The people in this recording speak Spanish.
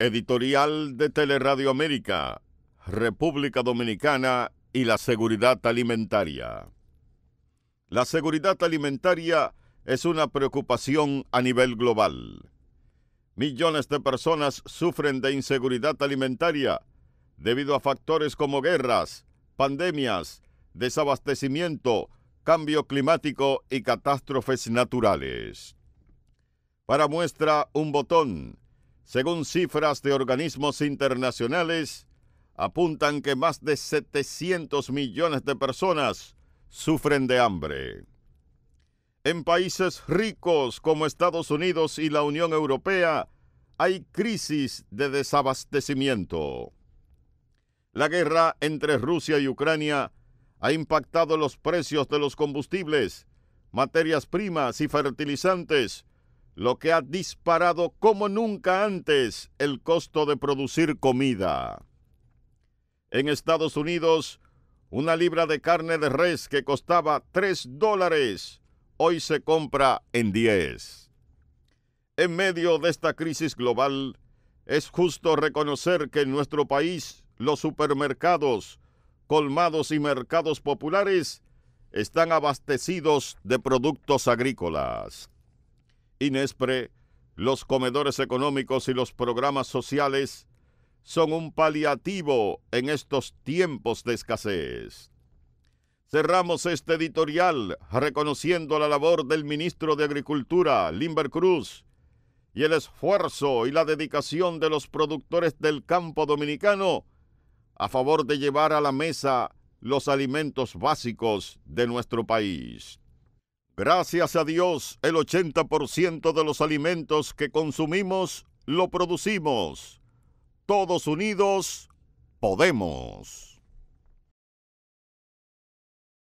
Editorial de Teleradio América, República Dominicana y la seguridad alimentaria. La seguridad alimentaria es una preocupación a nivel global. Millones de personas sufren de inseguridad alimentaria debido a factores como guerras, pandemias, desabastecimiento, cambio climático y catástrofes naturales. Para muestra, un botón según cifras de organismos internacionales, apuntan que más de 700 millones de personas sufren de hambre. En países ricos como Estados Unidos y la Unión Europea hay crisis de desabastecimiento. La guerra entre Rusia y Ucrania ha impactado los precios de los combustibles, materias primas y fertilizantes, lo que ha disparado como nunca antes el costo de producir comida. En Estados Unidos, una libra de carne de res que costaba 3 dólares, hoy se compra en 10. En medio de esta crisis global, es justo reconocer que en nuestro país los supermercados, colmados y mercados populares están abastecidos de productos agrícolas. INESPRE, los comedores económicos y los programas sociales son un paliativo en estos tiempos de escasez. Cerramos este editorial reconociendo la labor del ministro de Agricultura, Limber Cruz, y el esfuerzo y la dedicación de los productores del campo dominicano a favor de llevar a la mesa los alimentos básicos de nuestro país. Gracias a Dios, el 80% de los alimentos que consumimos lo producimos. Todos unidos, podemos.